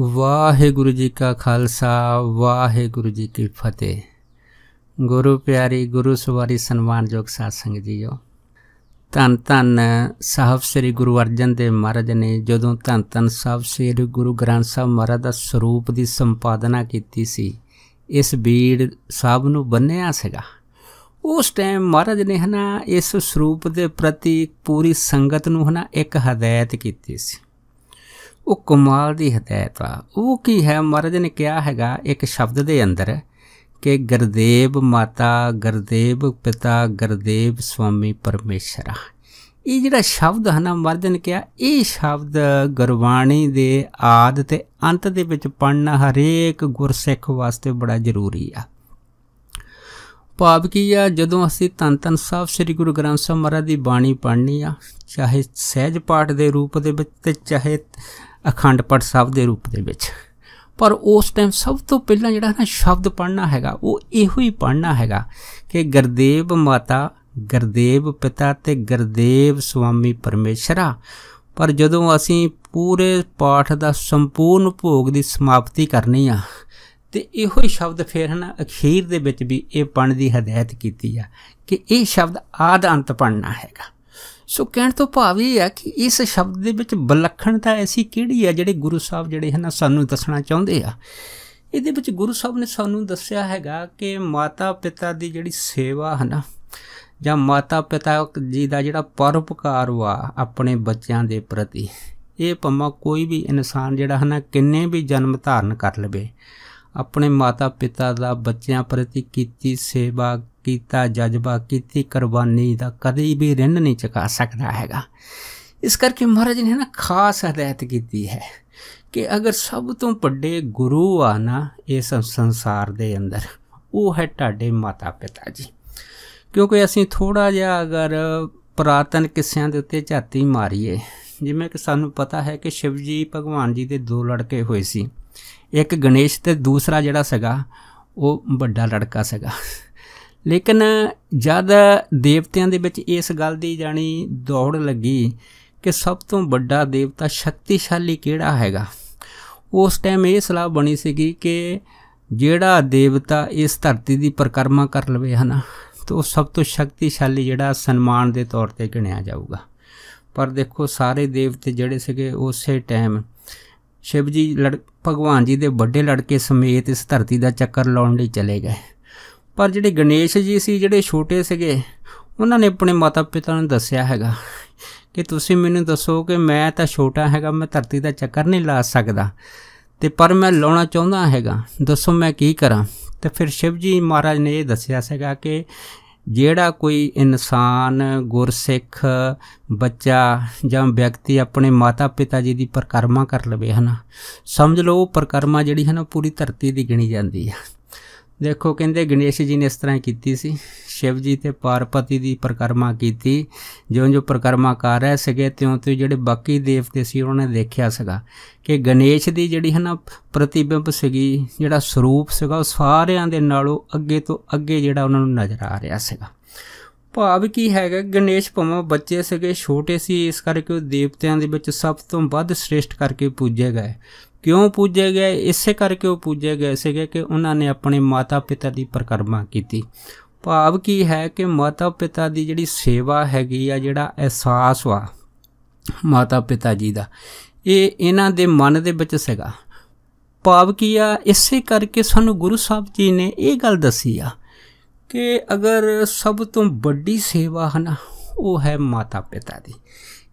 ਵਾਹਿਗੁਰੂ ਜੀ ਕਾ ਖਾਲਸਾ ਵਾਹਿਗੁਰੂ ਜੀ ਕੀ ਫਤਿਹ ਗੁਰੂ ਪਿਆਰੀ ਗੁਰੂ ਸਵਾਰੀ ਸਨਮਾਨਯੋਗ ਸਾਧ ਸੰਗਤ ਜੀਓ ਤਨ ਤਨ ਸਾਹਿਬ ਸ੍ਰੀ ਗੁਰੂ ਅਰਜਨ ਦੇਵ ਮਹਾਰਾਜ ਨੇ ਜਦੋਂ ਤਨ ਤਨ ਸਾਹਿਬ ਸ੍ਰੀ ਗੁਰੂ ਗ੍ਰੰਥ ਸਾਹਿਬ ਮਹਾਰਾਜ ਦਾ ਸਰੂਪ ਦੀ ਸੰਪਾਦਨਾ ਕੀਤੀ ਸੀ ਇਸ ਬੀੜ ਸਾਹਿਬ ਨੂੰ ਬੰਨਿਆ ਸੀਗਾ ਉਸ ਟਾਈਮ ਮਹਾਰਾਜ ਨੇ ਹਨਾ ਇਸ ਸਰੂਪ ਦੇ ਪ੍ਰਤੀ ਪੂਰੀ ਸੰਗਤ ਨੂੰ ਹਨਾ ਇੱਕ ਹਦਾਇਤ ਕੀਤੀ ਸੀ ਉਹ ਕਮਾਲ ਦੀ ਹਦਾਇਤ ਆ ਉਹ ਕੀ ਹੈ ਮਹਾਰਾਜ ਨੇ ਕਿਹਾ ਹੈਗਾ ਇੱਕ ਸ਼ਬਦ ਦੇ ਅੰਦਰ ਕਿ ਗੁਰਦੇਵ ਮਾਤਾ ਗੁਰਦੇਵ ਪਿਤਾ ਗੁਰਦੇਵ ਸਵਾਮੀ ਪਰਮੇਸ਼ਰ ਆ ਇਹ ਜਿਹੜਾ ਸ਼ਬਦ ਹੈ ਨਾ ਮਹਾਰਾਜ ਨੇ ਕਿਹਾ ਇਹ ਸ਼ਬਦ ਗੁਰਬਾਣੀ ਦੇ ਆਦ ਤੇ ਅੰਤ ਦੇ ਵਿੱਚ ਪੜਨਾ ਹਰੇਕ ਗੁਰਸਿੱਖ ਵਾਸਤੇ ਬੜਾ ਜ਼ਰੂਰੀ ਆ ਪਾਪ ਕੀ ਆ ਜਦੋਂ ਅਸੀਂ ਤਨ ਤਨ ਸਾਹਿਬ ਸ੍ਰੀ ਗੁਰੂ ਗ੍ਰੰਥ ਸਾਹਿਬ ਮਹਾਰਾਜ ਦੀ ਬਾਣੀ ਪੜ੍ਹਨੀ ਆ ਚਾਹੇ ਸਹਿਜ ਪਾਠ ਦੇ ਰੂਪ ਦੇ ਵਿੱਚ ਤੇ ਚਾਹੇ ਅਖੰਡ ਪਾਠ ਸਾਹਿਬ ਦੇ ਰੂਪ ਦੇ ਵਿੱਚ ਪਰ ਉਸ ਟਾਈਮ ਸਭ ਤੋਂ ਪਹਿਲਾਂ ਜਿਹੜਾ ਨਾ ਸ਼ਬਦ ਪੜਨਾ ਹੈਗਾ ਉਹ ਇਹੋ ਹੀ ਪੜਨਾ ਹੈਗਾ ਕਿ ਗੁਰਦੇਵ ਮਾਤਾ ਗੁਰਦੇਵ ਪਿਤਾ ਤੇ ਗੁਰਦੇਵ ਸੁਆਮੀ ਪਰਮੇਸ਼ਰਾ ਪਰ ਜਦੋਂ ਅਸੀਂ ਪੂਰੇ ਪਾਠ ਦਾ ਸੰਪੂਰਨ ਭੋਗ ਦੀ ਸਮਾਪਤੀ ਕਰਨੀ ਆ ਤੇ ਇਹੋ ਹੀ ਸ਼ਬਦ ਫੇਰ ਹਨ ਅਖੀਰ ਦੇ ਵਿੱਚ ਵੀ ਇਹ ਪੜਨ ਦੀ ਹਦਾਇਤ ਕੀਤੀ ਆ ਕਿ ਇਹ ਸ਼ਬਦ ਆਦ ਅੰਤ ਪੜਨਾ ਹੈਗਾ ਸੋ ਕਹਿਣ ਤੋਂ ਭਾਵ ਇਹ ਹੈ ਕਿ ਇਸ ਸ਼ਬਦ ਦੇ ਵਿੱਚ ਵਿਲੱਖਣਤਾ ਐਸੀ ਕਿਹੜੀ ਹੈ ਜਿਹੜੇ ਗੁਰੂ ਸਾਹਿਬ ਜਿਹੜੇ ਹਨ ਸਾਨੂੰ ਦੱਸਣਾ ਚਾਹੁੰਦੇ ਆ ਇਹਦੇ ਵਿੱਚ ਗੁਰੂ ਸਾਹਿਬ ਨੇ ਸਾਨੂੰ ਦੱਸਿਆ ਹੈਗਾ ਕਿ ਮਾਤਾ ਪਿਤਾ ਦੀ ਜਿਹੜੀ ਸੇਵਾ ਹੈ ਨਾ ਜਾਂ ਮਾਤਾ ਪਿਤਾ ਜੀ ਦਾ ਜਿਹੜਾ ਪਰਉਪਕਾਰ ਵਾ ਆਪਣੇ ਬੱਚਿਆਂ ਦੇ ਪ੍ਰਤੀ ਇਹ ਪੰਮਾ ਕੋਈ ਵੀ ਇਨਸਾਨ ਜਿਹੜਾ ਹਨਾ ਕਿੰਨੇ ਵੀ ਜਨਮ ਧਾਰਨ ਕਰ ਲਵੇ ਆਪਣੇ ਮਾਤਾ ਪਿਤਾ ਦਾ ਬੱਚਿਆਂ ਪ੍ਰਤੀ ਕੀਤੀ ਸੇਵਾ ਕੀਤਾ ਜਜ਼ਬਾ ਕੀਤੀ ਕੁਰਬਾਨੀ ਦਾ ਕਦੇ ਵੀ ਰਿੰਨ ਨਹੀਂ ਚੁਕਾ ਸਕਦਾ ਹੈਗਾ ਇਸ ਕਰਕੇ ਮਹਾਰਾਜ ਨੇ ਨਾ ਖਾਸ ਹਦਾਇਤ ਕੀਤੀ ਹੈ ਕਿ ਅਗਰ ਸਭ ਤੋਂ ਵੱਡੇ ਗੁਰੂ ਆ ਨਾ ਇਸ ਸੰਸਾਰ ਦੇ ਅੰਦਰ ਉਹ ਹੈ ਤੁਹਾਡੇ ਮਾਤਾ ਪਿਤਾ ਜੀ ਕਿਉਂਕਿ ਅਸੀਂ ਥੋੜਾ ਜਿਹਾ ਅਗਰ ਪ੍ਰਾਤਨ ਕਿਸਿਆਂ ਦੇ ਉੱਤੇ ਝਾਤੀ ਮਾਰੀਏ ਜਿਵੇਂ ਕਿ ਸਾਨੂੰ ਪਤਾ ਹੈ ਕਿ ਸ਼ਿਵ ਜੀ ਭਗਵਾਨ ਜੀ ਦੇ ਦੋ ਲੜਕੇ ਹੋਏ ਸੀ ਇੱਕ ਗਣੇਸ਼ ਤੇ ਦੂਸਰਾ ਜਿਹੜਾ ਸੀਗਾ ਉਹ ਵੱਡਾ ਲੜਕਾ ਸੀਗਾ ਲੇਕਿਨ ਜਦ ਦੇਵਤਿਆਂ ਦੇ ਵਿੱਚ ਇਸ ਗੱਲ ਦੀ ਜਾਣੀ ਦੌੜ ਲੱਗੀ ਕਿ ਸਭ ਤੋਂ ਵੱਡਾ ਦੇਵਤਾ ਸ਼ਕਤੀਸ਼ਾਲੀ ਕਿਹੜਾ ਹੈਗਾ ਉਸ ਟਾਈਮ ਇਹ ਸਲਾਹ ਬਣੀ ਸੀਗੀ ਕਿ ਜਿਹੜਾ ਦੇਵਤਾ ਇਸ ਧਰਤੀ ਦੀ ਪ੍ਰਕਰਮਾ ਕਰ ਲਵੇ ਹਨਾ ਤਾਂ ਉਹ ਸਭ ਤੋਂ ਸ਼ਕਤੀਸ਼ਾਲੀ ਜਿਹੜਾ ਸਨਮਾਨ ਦੇ ਤੌਰ ਤੇ ਗਿਣਿਆ ਜਾਊਗਾ ਪਰ ਦੇਖੋ ਸਾਰੇ ਦੇਵਤੇ ਜਿਹੜੇ ਸੀਗੇ ਉਸੇ ਟਾਈਮ ਸ਼ਿਵ ਜੀ ਭਗਵਾਨ ਜੀ ਦੇ ਵੱਡੇ ਲੜਕੇ ਸਮੇਤ ਇਸ ਧਰਤੀ ਦਾ ਚੱਕਰ ਲਾਉਣ ਲਈ ਚਲੇ ਗਏ ਪਰ ਜਿਹੜੇ ਗਣੇਸ਼ ਜੀ ਸੀ ਜਿਹੜੇ ਛੋਟੇ ਸੀਗੇ ਉਹਨਾਂ ਨੇ ਆਪਣੇ ਮਾਤਾ-ਪਿਤਾ ਨੂੰ ਦੱਸਿਆ ਹੈਗਾ ਕਿ ਤੁਸੀਂ ਮੈਨੂੰ ਦੱਸੋ ਕਿ ਮੈਂ ਤਾਂ ਛੋਟਾ ਹੈਗਾ ਮੈਂ ਧਰਤੀ ਦਾ ਚੱਕਰ ਨਹੀਂ ਲਾ ਸਕਦਾ ਤੇ ਪਰ ਮੈਂ ਲਾਉਣਾ ਚਾਹੁੰਦਾ ਹੈਗਾ ਦੱਸੋ ਮੈਂ ਕੀ ਕਰਾਂ ਤੇ ਫਿਰ ਸ਼ਿਵ ਜੀ ਮਹਾਰਾਜ ਨੇ ਇਹ ਦੱਸਿਆ ਸੀਗਾ ਕਿ ਜਿਹੜਾ ਕੋਈ ਇਨਸਾਨ ਗੁਰਸਿੱਖ ਬੱਚਾ ਜਾਂ ਵਿਅਕਤੀ ਆਪਣੇ ਮਾਤਾ-ਪਿਤਾ ਜੀ ਦੀ ਪ੍ਰਕਰਮਾ ਕਰ ਲਵੇ ਹਨਾ ਸਮਝ ਲਓ ਉਹ ਪ੍ਰਕਰਮਾ ਜਿਹੜੀ ਹੈ ਨਾ ਪੂਰੀ ਧਰਤੀ ਦੀ ਗਿਣੀ ਜਾਂਦੀ ਹੈ ਦੇਖੋ ਕਹਿੰਦੇ ਗਣੇਸ਼ ਜੀ ਨੇ ਇਸ ਤਰ੍ਹਾਂ ਕੀਤੀ ਸੀ ਸ਼ਿਵ ਜੀ ਤੇ ਪਾਰਪਤੀ ਦੀ ਪ੍ਰਕਰਮਾ ਕੀਤੀ ਜਿਉਂ ਜੋ ਪ੍ਰਕਰਮਾ ਕਰ ਰਹੇ ਸੀਗੇ ਤਿਉਂ ਤੇ ਜਿਹੜੇ ਬਾਕੀ ਦੇਵਤੇ ਸੀ ਉਹਨਾਂ ਨੇ ਦੇਖਿਆ ਸੀਗਾ ਕਿ ਗਣੇਸ਼ ਦੀ ਜਿਹੜੀ ਹੈ ਨਾ ਪ੍ਰਤੀਬਿੰਬ ਸੀਗੀ ਜਿਹੜਾ ਸਰੂਪ ਸੀਗਾ ਉਹ ਸਾਰਿਆਂ ਦੇ ਨਾਲੋਂ ਅੱਗੇ ਤੋਂ ਅੱਗੇ ਜਿਹੜਾ ਉਹਨਾਂ ਨੂੰ ਨਜ਼ਰ ਆ ਰਿਹਾ ਸੀਗਾ ਭਾਵ ਕੀ ਹੈਗਾ ਗਣੇਸ਼ ਭਮਾ ਬੱਚੇ ਸੀਗੇ ਛੋਟੇ ਸੀ ਇਸ ਕਰਕੇ ਉਹ ਦੇਵਤਿਆਂ ਦੇ ਵਿੱਚ ਸਭ ਤੋਂ ਵੱਧ ਸ੍ਰੇਸ਼ਟ ਕਰਕੇ ਪੂਜੇ ਗਏ ਕਿਉਂ ਪੂਜੇ ਗਏ ਇਸੇ ਕਰਕੇ ਉਹ ਪੂਜੇ ਗਏ ਸੀਗੇ ਕਿ ਉਹਨਾਂ ਨੇ ਆਪਣੇ ਮਾਤਾ-ਪਿਤਾ ਦੀ ਪਰਕਰਮਾ ਕੀਤੀ ਭਾਵ ਕੀ ਹੈ ਕਿ ਮਾਤਾ-ਪਿਤਾ ਦੀ ਜਿਹੜੀ ਸੇਵਾ ਹੈਗੀ ਆ ਜਿਹੜਾ ਅਹਿਸਾਸ ਵਾ ਮਾਤਾ-ਪਿਤਾ ਜੀ ਦਾ ਇਹ ਇਹਨਾਂ ਦੇ ਮਨ ਦੇ ਵਿੱਚ ਸੀਗਾ ਭਾਵ ਕੀ ਆ ਇਸੇ ਕਰਕੇ ਸਾਨੂੰ ਗੁਰੂ ਸਾਹਿਬ ਜੀ ਨੇ ਇਹ ਗੱਲ ਦੱਸੀ ਆ ਕਿ ਅਗਰ ਸਭ ਤੋਂ ਵੱਡੀ ਸੇਵਾ ਹਨ ਉਹ ਹੈ ਮਾਤਾ-ਪਿਤਾ ਦੀ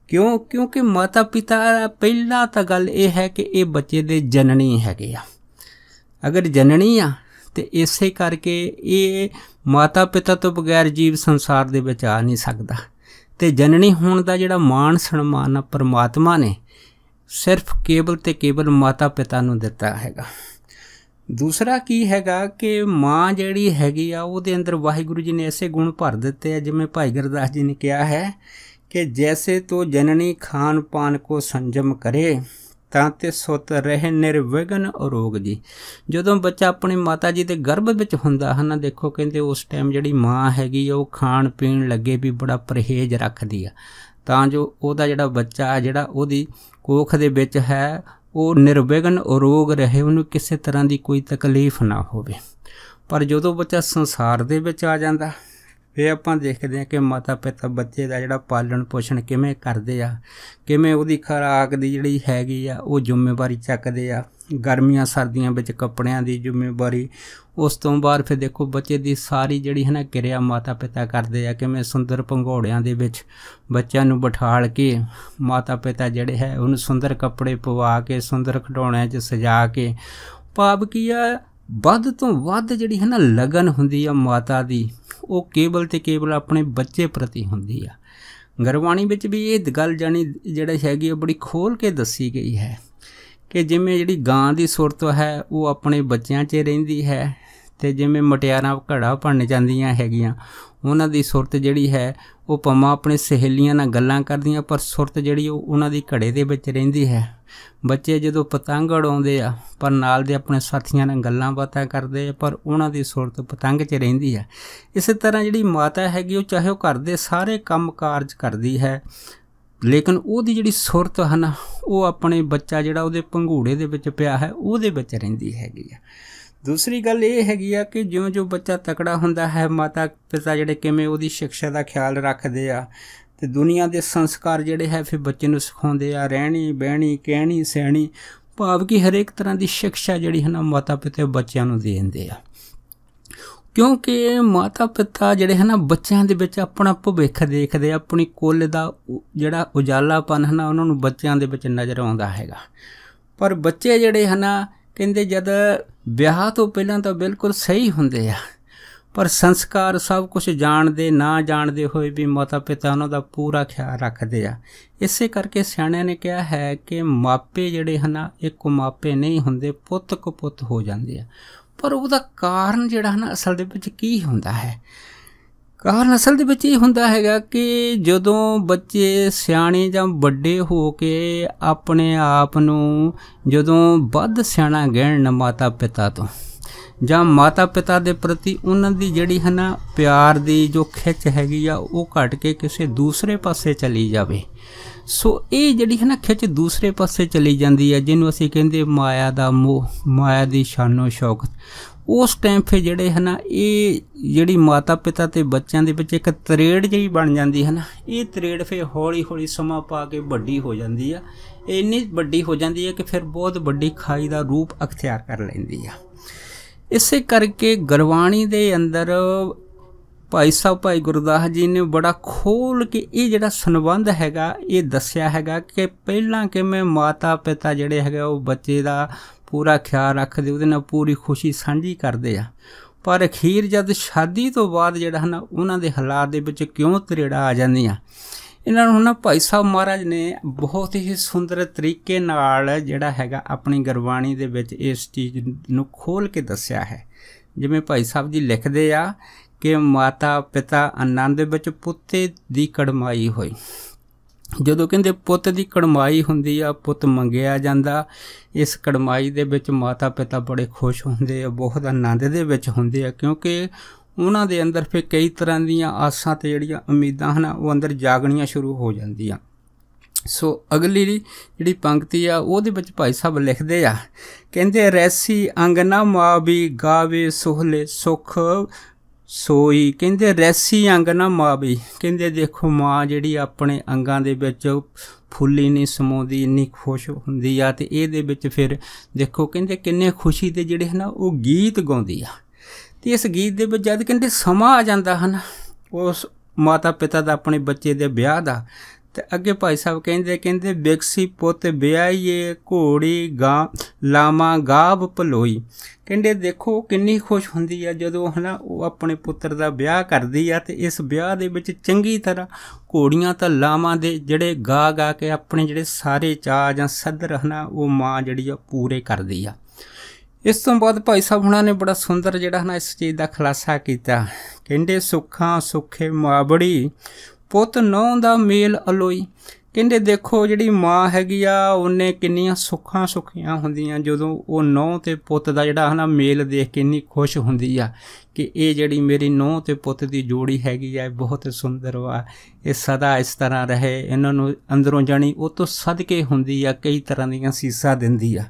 ਕਿਉਂ ਕਿਉਂਕਿ ਮਾਤਾ ਪਿਤਾ ਪਹਿਲਾਂ ਤਾਂ ਗੱਲ ਇਹ ਹੈ ਕਿ ਇਹ ਬੱਚੇ ਦੇ ਜਨਨੀ ਹੈਗੇ ਆ ਅਗਰ ਜਨਨੀ ਆ ਤੇ ਇਸੇ ਕਰਕੇ ਇਹ ਮਾਤਾ ਪਿਤਾ ਤੋਂ ਬਗੈਰ ਜੀਵ ਸੰਸਾਰ ਦੇ ਵਿੱਚ ਆ ਨਹੀਂ ਸਕਦਾ ਤੇ ਜਨਨੀ ਹੋਣ ਦਾ ਜਿਹੜਾ ਮਾਣ ਸਨਮਾਨ ਆ ਪਰਮਾਤਮਾ ਨੇ ਸਿਰਫ ਕੇਵਲ ਤੇ ਕੇਵਲ ਮਾਤਾ ਪਿਤਾ ਨੂੰ ਦਿੱਤਾ ਹੈਗਾ ਦੂਸਰਾ ਕੀ ਹੈਗਾ ਕਿ ਮਾਂ ਜਿਹੜੀ ਹੈਗੀ ਆ ਉਹਦੇ ਅੰਦਰ ਵਾਹਿਗੁਰੂ ਜੀ ਨੇ ਐਸੇ ਗੁਣ ਭਰ ਦਿੱਤੇ ਆ ਜਿਵੇਂ ਭਾਈ ਗੁਰਦਾਸ ਜੀ ਨੇ ਕਿਹਾ ਹੈ ਕਿ ਜੈਸੇ ਤੋ ਜਨਨੀ ਖਾਨ ਪਾਨ ਕੋ ਸੰਜਮ ਕਰੇ ਤਾਂ ਤੇ ਸੁੱਤ ਰਹਿ ਨਿਰਵਿਗਨ ਅਰੋਗ ਜੀ ਜਦੋਂ ਬੱਚਾ ਆਪਣੀ ਮਾਤਾ ਜੀ ਦੇ ਗਰਭ ਵਿੱਚ ਹੁੰਦਾ ਹੈ ਨਾ ਦੇਖੋ ਕਹਿੰਦੇ ਉਸ ਟਾਈਮ ਜਿਹੜੀ ਮਾਂ ਹੈਗੀ ਉਹ ਖਾਣ ਪੀਣ ਲੱਗੇ ਵੀ ਬੜਾ ਪਰਹੇਜ਼ ਰੱਖਦੀ ਆ ਤਾਂ ਜੋ ਉਹਦਾ ਜਿਹੜਾ ਬੱਚਾ ਹੈ ਜਿਹੜਾ ਉਹਦੀ ਕੋਖ ਦੇ ਵਿੱਚ ਹੈ ਉਹ ਨਿਰਵਿਗਨ ਅਰੋਗ ਰਹੇ ਉਹਨੂੰ ਕਿਸੇ ਤਰ੍ਹਾਂ ਦੀ ਕੋਈ ਤਕਲੀਫ ਨਾ ਹੋਵੇ ਪਰ ਜਦੋਂ ਬੱਚਾ ਸੰਸਾਰ ਦੇ ਵਿੱਚ ਆ ਜਾਂਦਾ ਫੇ ਆਪਾਂ ਦੇਖਦੇ ਆ ਕਿ ਮਾਤਾ ਪਿਤਾ ਬੱਚੇ ਦਾ ਜਿਹੜਾ ਪਾਲਣ ਪੋਸ਼ਣ ਕਿਵੇਂ ਕਰਦੇ ਆ ਕਿਵੇਂ ਉਹਦੀ ਖਰਾਕ ਦੀ ਜਿਹੜੀ ਹੈਗੀ ਆ ਉਹ ਜ਼ਿੰਮੇਵਾਰੀ ਚੱਕਦੇ ਆ ਗਰਮੀਆਂ ਸਰਦੀਆਂ ਵਿੱਚ ਕੱਪੜਿਆਂ ਦੀ ਜ਼ਿੰਮੇਵਾਰੀ ਉਸ ਤੋਂ ਬਾਅਦ ਫਿਰ ਦੇਖੋ ਬੱਚੇ ਦੀ ਸਾਰੀ ਜਿਹੜੀ ਹੈ ਨਾ ਕਿਰਿਆ ਮਾਤਾ ਪਿਤਾ ਕਰਦੇ ਆ ਕਿਵੇਂ ਸੁੰਦਰ ਪੰਘੋੜਿਆਂ ਦੇ ਵਿੱਚ ਬੱਚਿਆਂ ਨੂੰ ਬਿਠਾਲ ਕੇ ਮਾਤਾ ਪਿਤਾ ਜਿਹੜੇ ਹੈ ਉਹਨੂੰ ਸੁੰਦਰ ਕੱਪੜੇ ਪਵਾ ਕੇ ਸੁੰਦਰ ਖਿਡੌਣਿਆਂ 'ਚ ਸਜਾ ਕੇ ਪਾਪ ਕੀ ਆ ਵੱਧ ਤੋਂ ਵੱਧ ਜਿਹੜੀ ਹੈ ਨਾ ਲਗਨ ਹੁੰਦੀ ਆ ਮਾਤਾ ਦੀ ਉਹ ਕੇਵਲ ਤੇ ਕੇਵਲ ਆਪਣੇ ਬੱਚੇ ਪ੍ਰਤੀ ਹੁੰਦੀ ਆ ਗਰਵਾਣੀ ਵਿੱਚ ਵੀ ਇਹ ਗੱਲ ਜਾਨੀ ਜਿਹੜਾ ਹੈਗੀ ਉਹ ਬੜੀ ਖੋਲ ਕੇ ਦੱਸੀ ਗਈ ਹੈ ਕਿ ਜਿਵੇਂ ਜਿਹੜੀ ਗਾਂ ਦੀ ਸੁਰਤ ਹੈ ਉਹ ਆਪਣੇ ਬੱਚਿਆਂ 'ਚ ਰਹਿੰਦੀ ਹੈ ਤੇ ਜਿਵੇਂ ਮਟਿਆਰਾਂ ਘੜਾ ਭੰਨ ਜਾਂਦੀਆਂ ਹੈਗੀਆਂ ਉਹਨਾਂ ਦੀ ਸੁਰਤ ਜਿਹੜੀ ਹੈ ਉਹ ਪਮਾ ਆਪਣੇ ਸਹੇਲੀਆਂ ਨਾਲ ਗੱਲਾਂ ਕਰਦੀਆਂ ਪਰ ਸੁਰਤ ਜਿਹੜੀ ਉਹ ਉਹਨਾਂ ਦੀ ਘੜੇ ਦੇ ਵਿੱਚ ਰਹਿੰਦੀ ਹੈ ਬੱਚੇ ਜਦੋਂ ਪਤੰਗ ਉਡਾਉਂਦੇ ਆ ਪਰ ਨਾਲ ਦੇ ਆਪਣੇ ਸਾਥੀਆਂ ਨਾਲ ਗੱਲਾਂ ਬਾਤਾਂ ਕਰਦੇ ਆ ਪਰ ਉਹਨਾਂ ਦੀ ਸੁਰਤ ਪਤੰਗ 'ਚ ਰਹਿੰਦੀ ਆ ਇਸੇ ਤਰ੍ਹਾਂ ਜਿਹੜੀ ਮਾਤਾ ਹੈਗੀ ਉਹ ਚਾਹੇ ਉਹ ਘਰ ਦੇ ਸਾਰੇ ਕੰਮ ਕਾਰਜ ਕਰਦੀ ਹੈ ਲੇਕਿਨ ਉਹਦੀ ਜਿਹੜੀ ਸੁਰਤ ਹਨ ਉਹ ਆਪਣੇ ਬੱਚਾ ਜਿਹੜਾ ਉਹਦੇ ਪੰਘੂੜੇ ਦੇ ਵਿੱਚ ਪਿਆ ਹੈ ਉਹਦੇ ਵਿੱਚ ਰਹਿੰਦੀ ਹੈਗੀ ਆ ਦੂਸਰੀ ਗੱਲ ਇਹ ਹੈਗੀ ਆ ਕਿ ਜਿਉਂ-ਜਿਉਂ ਬੱਚਾ ਤਕੜਾ ਹੁੰਦਾ ਹੈ ਮਾਤਾ ਪਿਤਾ ਜਿਹੜੇ ਕਿਵੇਂ ਉਹਦੀ ਸਿੱਖਿਆ ਦਾ ਖਿਆਲ ਰੱਖਦੇ ਆ ਤੇ ਦੁਨੀਆ ਦੇ ਸੰਸਕਾਰ ਜਿਹੜੇ ਹੈ ਫਿਰ ਬੱਚੇ ਨੂੰ ਸਿਖਾਉਂਦੇ ਆ ਰਹਿਣੀ ਬਹਿਣੀ ਕਹਿਣੀ ਸਹਿਣੀ ਭਾਵ ਕਿ ਹਰੇਕ ਤਰ੍ਹਾਂ ਦੀ ਸਿੱਖਿਆ ਜਿਹੜੀ ਹਨ ਮਾਤਾ ਪਿਤਾ ਬੱਚਿਆਂ ਨੂੰ ਦੇ ਦਿੰਦੇ ਆ ਕਿਉਂਕਿ ਮਾਤਾ ਪਿਤਾ ਜਿਹੜੇ ਹਨ ਬੱਚਿਆਂ ਦੇ ਵਿੱਚ ਆਪਣਾ ਭਵਿੱਖ ਦੇਖਦੇ ਆਪਣੀ ਕੁੱਲ ਦਾ ਜਿਹੜਾ ਉਜਾਲਾਪਨ ਹਨ ਉਹਨਾਂ ਨੂੰ ਬੱਚਿਆਂ ਦੇ ਵਿੱਚ ਨਜ਼ਰ ਆਉਂਦਾ ਹੈਗਾ ਪਰ ਬੱਚੇ ਜਿਹੜੇ ਹਨ ਕਹਿੰਦੇ ਜਦ ਵਿਆਹ ਤੋਂ ਪਹਿਲਾਂ ਤਾਂ ਬਿਲਕੁਲ ਸਹੀ ਹੁੰਦੇ ਆ ਪਰ ਸੰਸਕਾਰ ਸਭ ਕੁਝ ਜਾਣਦੇ ਨਾ ਜਾਣਦੇ ਹੋਏ ਵੀ ਮਾਤਾ ਪਿਤਾ ਉਹਨਾਂ ਦਾ ਪੂਰਾ ਖਿਆਲ ਰੱਖਦੇ ਆ ਇਸੇ ਕਰਕੇ ਸਿਆਣਿਆਂ ਨੇ ਕਿਹਾ ਹੈ ਕਿ ਮਾਪੇ ਜਿਹੜੇ ਹਨ ਇੱਕ ਮਾਪੇ ਨਹੀਂ ਹੁੰਦੇ ਪੁੱਤ ਕੋ ਪੁੱਤ ਹੋ ਜਾਂਦੇ ਆ ਪਰ ਉਹਦਾ ਕਾਰਨ ਜਿਹੜਾ ਹਨ ਅਸਲ ਦੇ ਵਿੱਚ ਕੀ ਹੁੰਦਾ ਹੈ ਕਾਰਨ ਅਸਲ ਦੇ ਵਿੱਚ ਇਹ ਹੁੰਦਾ ਹੈਗਾ ਕਿ ਜਦੋਂ ਬੱਚੇ ਸਿਆਣੇ ਜਾਂ ਵੱਡੇ ਹੋ ਕੇ ਆਪਣੇ ਆਪ ਨੂੰ ਜਦੋਂ ਵੱਧ ਸਿਆਣਾ ਗਹਿਣ ਮਾਤਾ ਪਿਤਾ ਤੋਂ ਜਾਂ ਮਾਤਾ-ਪਿਤਾ ਦੇ ਪ੍ਰਤੀ ਉਹਨਾਂ ਦੀ ਜਿਹੜੀ ਹੈ ਨਾ ਪਿਆਰ ਦੀ ਜੋ ਖਿੱਚ ਹੈਗੀ ਆ ਉਹ ਘਟ ਕੇ ਕਿਸੇ ਦੂਸਰੇ ਪਾਸੇ ਚਲੀ ਜਾਵੇ ਸੋ ਇਹ ਜਿਹੜੀ ਹੈ ਨਾ ਖਿੱਚ ਦੂਸਰੇ ਪਾਸੇ ਚਲੀ ਜਾਂਦੀ ਹੈ ਜਿਹਨੂੰ ਅਸੀਂ ਕਹਿੰਦੇ ਮਾਇਆ ਦਾ ਮੋਹ ਮਾਇਆ ਦੀ ਸ਼ਾਨੋ ਸ਼ੌਕਤ ਉਸ ਟਾਈਮ 'ਤੇ ਜਿਹੜੇ ਨਾ ਇਹ ਜਿਹੜੀ ਮਾਤਾ ਪਿਤਾ ਤੇ ਬੱਚਿਆਂ ਦੇ ਵਿੱਚ ਇੱਕ ਤਰੇੜ ਜਿਹੀ ਬਣ ਜਾਂਦੀ ਹੈ ਨਾ ਇਹ ਤਰੇੜ ਫੇ ਹੌਲੀ ਹੌਲੀ ਸਮਾਂ ਪਾ ਕੇ ਵੱਡੀ ਹੋ ਜਾਂਦੀ ਆ ਇੰਨੀ ਵੱਡੀ ਹੋ ਜਾਂਦੀ ਹੈ ਕਿ ਫਿਰ ਬਹੁਤ ਵੱਡੀ ਖਾਈ ਦਾ ਰੂਪ ਅਖਤਿਆਰ ਕਰ ਲੈਂਦੀ ਆ ਇਸੇ ਕਰਕੇ ਗੁਰਬਾਣੀ ਦੇ ਅੰਦਰ ਭਾਈ ਸਾਹਿਬ ਭਾਈ ਗੁਰਦਾਸ ਜੀ ਨੇ ਬੜਾ ਖੋਲ ਕੇ ਇਹ ਜਿਹੜਾ ਸੰਬੰਧ ਹੈਗਾ ਇਹ ਦੱਸਿਆ ਹੈਗਾ ਕਿ ਪਹਿਲਾਂ ਕਿਵੇਂ ਮਾਤਾ ਪਿਤਾ ਜਿਹੜੇ ਹੈਗੇ ਉਹ ਬੱਚੇ ਦਾ ਪੂਰਾ ਖਿਆਲ ਰੱਖਦੇ ਉਹਦੇ ਨਾਲ ਪੂਰੀ ਖੁਸ਼ੀ ਸਾਂਝੀ ਕਰਦੇ ਆ ਪਰ ਅਖੀਰ ਜਦ ਸ਼ਾਦੀ ਤੋਂ ਬਾਅਦ ਜਿਹੜਾ ਹਨ ਉਹਨਾਂ ਦੇ ਹਾਲਾਤ ਦੇ ਵਿੱਚ ਕਿਉਂ ਤਰੇੜਾ ਆ ਜਾਂਦੀਆਂ ਇਹਨਾਂ ਨੂੰ ਨਾ ਭਾਈ ਸਾਹਿਬ ਮਹਾਰਾਜ ਨੇ ਬਹੁਤ ਹੀ ਸੁੰਦਰ ਤਰੀਕੇ ਨਾਲ ਜਿਹੜਾ ਹੈਗਾ ਆਪਣੀ ਗੁਰਬਾਣੀ ਦੇ ਵਿੱਚ ਇਸ ਚੀਜ਼ ਨੂੰ ਖੋਲ ਕੇ ਦੱਸਿਆ ਹੈ ਜਿਵੇਂ ਭਾਈ ਸਾਹਿਬ ਜੀ ਲਿਖਦੇ ਆ ਕਿ ਮਾਤਾ ਪਿਤਾ ਆਨੰਦ ਵਿੱਚ ਪੁੱਤੇ ਦੀ ਕੜਮਾਈ ਹੋਈ ਜਦੋਂ ਕਹਿੰਦੇ ਪੁੱਤ ਦੀ ਕੜਮਾਈ ਹੁੰਦੀ ਆ ਪੁੱਤ ਮੰਗਿਆ ਜਾਂਦਾ ਇਸ ਕੜਮਾਈ ਦੇ ਵਿੱਚ ਮਾਤਾ ਪਿਤਾ ਬੜੇ ਖੁਸ਼ ਹੁੰਦੇ ਆ ਬਹੁਤ ਆਨੰਦ ਦੇ ਵਿੱਚ ਹੁੰਦੇ ਆ ਕਿਉਂਕਿ ਉਹਨਾਂ ਦੇ ਅੰਦਰ ਫਿਰ ਕਈ ਤਰ੍ਹਾਂ ਦੀਆਂ ਆਸਾਂ ਤੇ ਜਿਹੜੀਆਂ ਉਮੀਦਾਂ ਹਨ ਉਹ ਅੰਦਰ ਜਾਗਣੀਆਂ ਸ਼ੁਰੂ ਹੋ ਜਾਂਦੀਆਂ ਸੋ ਅਗਲੀ ਜਿਹੜੀ ਪੰਕਤੀ ਆ ਉਹਦੇ ਵਿੱਚ ਭਾਈ ਸਾਹਿਬ ਲਿਖਦੇ ਆ ਕਹਿੰਦੇ ਰੈਸੀ ਅੰਗਨਾ ਮਾਬੀ ਗਾਵੇ ਸੁਹਲੇ ਸੁਖ ਸੋਈ ਕਹਿੰਦੇ ਰੈਸੀ ਅੰਗਨਾ ਮਾਬੀ ਕਹਿੰਦੇ ਦੇਖੋ ਮਾਂ ਜਿਹੜੀ ਆਪਣੇ ਅੰਗਾਂ ਦੇ ਵਿੱਚ ਫੁੱਲੀ ਨਹੀਂ ਸਮਾਉਂਦੀ ਇੰਨੀ ਖੁਸ਼ ਹੁੰਦੀ ਆ ਤੇ ਇਹਦੇ ਵਿੱਚ ਫਿਰ ਦੇਖੋ ਕਹਿੰਦੇ ਕਿੰਨੇ ਖੁਸ਼ੀ ਦੇ ਜਿਹੜੇ ਹਨ ਉਹ ਗੀਤ ਗਾਉਂਦੀ ਆ ਤੇ ਇਸ ਗੀਤ ਦੇ ਵਿੱਚ ਜਦ ਕਹਿੰਦੇ ਸਮਾਂ ਆ ਜਾਂਦਾ ਹਨ ਉਸ ਮਾਤਾ ਪਿਤਾ ਦਾ ਆਪਣੇ ਬੱਚੇ ਦੇ ਵਿਆਹ ਦਾ ਤੇ ਅੱਗੇ ਭਾਈ ਸਾਹਿਬ ਕਹਿੰਦੇ ਕਹਿੰਦੇ ਬਿਕਸੀ ਪੁੱਤ ਵਿਆਹੀਏ ਘੋੜੀ ਗਾ ਲਾਮਾ ਗਾਬ ਭਲੋਈ ਕਹਿੰਦੇ ਦੇਖੋ ਕਿੰਨੀ ਖੁਸ਼ ਹੁੰਦੀ ਆ ਜਦੋਂ ਹਨਾ ਉਹ ਆਪਣੇ ਪੁੱਤਰ ਦਾ ਵਿਆਹ ਕਰਦੀ ਆ ਤੇ ਇਸ ਵਿਆਹ ਦੇ ਵਿੱਚ ਚੰਗੀ ਤਰ੍ਹਾਂ ਘੋੜੀਆਂ ਤਾਂ ਲਾਵਾਂ ਦੇ ਜਿਹੜੇ ਗਾ ਗਾ ਕੇ ਆਪਣੇ ਜਿਹੜੇ ਸਾਰੇ ਚਾਹ ਜਾਂ ਸੱਦਰ ਹਨਾ ਉਹ ਮਾਂ ਜਿਹੜੀ ਆ ਪੂਰੇ ਕਰਦੀ ਆ ਇਸ ਤੋਂ ਬਾਅਦ ਭਾਈ ਸਾਹਿਬ ਹੁਣਾਂ ਨੇ ਬੜਾ ਸੁੰਦਰ ਜਿਹੜਾ ਹਨ ਇਸ ਚੀਜ਼ ਦਾ ਖਲਾਸਾ ਕੀਤਾ ਕਹਿੰਦੇ ਸੁੱਖਾਂ ਸੁੱਖੇ ਮਾਬੜੀ ਪੁੱਤ ਨੌਂ ਦਾ ਮੇਲ ਅਲੋਈ ਕਹਿੰਦੇ ਦੇਖੋ ਜਿਹੜੀ ਮਾਂ ਹੈਗੀ ਆ ਉਹਨੇ ਕਿੰਨੀਆਂ ਸੁੱਖਾਂ ਸੁੱਖੀਆਂ ਹੁੰਦੀਆਂ ਜਦੋਂ ਉਹ ਨੌ ਤੇ ਪੁੱਤ ਦਾ ਜਿਹੜਾ ਹਨਾ ਮੇਲ ਦੇਖ ਕੇ ਇੰਨੀ ਖੁਸ਼ ਹੁੰਦੀ ਆ ਕਿ ਇਹ ਜਿਹੜੀ ਮੇਰੀ ਨੌ ਤੇ ਪੁੱਤ ਦੀ ਜੋੜੀ ਹੈਗੀ ਆ ਬਹੁਤ ਸੁੰਦਰ ਵਾ ਇਹ ਸਦਾ ਇਸ ਤਰ੍ਹਾਂ ਰਹੇ ਇਹਨਾਂ ਨੂੰ ਅੰਦਰੋਂ ਜਾਣੀ ਉਹ ਤੋਂ ਸਦਕੇ ਹੁੰਦੀ ਆ ਕਈ ਤਰ੍ਹਾਂ ਦੀਆਂ ਸੀਸਾ ਦਿੰਦੀ ਆ